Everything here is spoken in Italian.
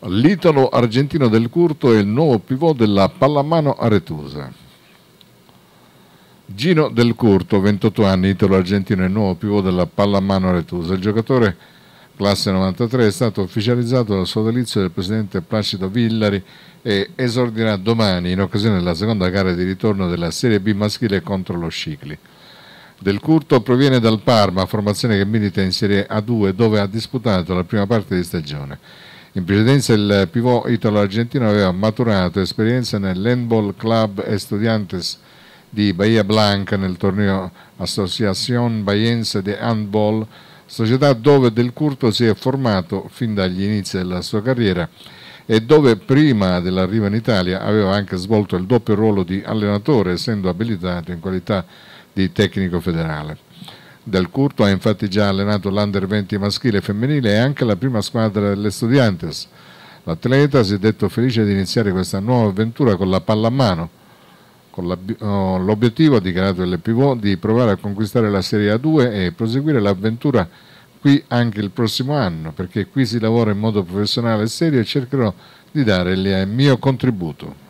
L'italo argentino del Curto è il nuovo pivot della pallamano aretusa. Gino del Curto, 28 anni, italo argentino è il nuovo pivot della pallamano aretusa. Il giocatore classe 93 è stato ufficializzato dal sodalizio del presidente Placido Villari e esordirà domani in occasione della seconda gara di ritorno della Serie B maschile contro lo Scicli. Del Curto proviene dal Parma, formazione che milita in Serie A2 dove ha disputato la prima parte di stagione. In precedenza il pivot italo-argentino aveva maturato esperienza nell'Handball Club Estudiantes di Bahia Blanca nel torneo Associación Bahiense de Handball, società dove Del Curto si è formato fin dagli inizi della sua carriera e dove prima dell'arrivo in Italia aveva anche svolto il doppio ruolo di allenatore, essendo abilitato in qualità di tecnico federale. Del Curto ha infatti già allenato l'Under 20 maschile e femminile e anche la prima squadra delle Studiantes. L'atleta si è detto felice di iniziare questa nuova avventura con la pallamano, con l'obiettivo ha dichiarato il pivot di provare a conquistare la Serie A2 e proseguire l'avventura qui anche il prossimo anno, perché qui si lavora in modo professionale e serio e cercherò di dare il mio contributo.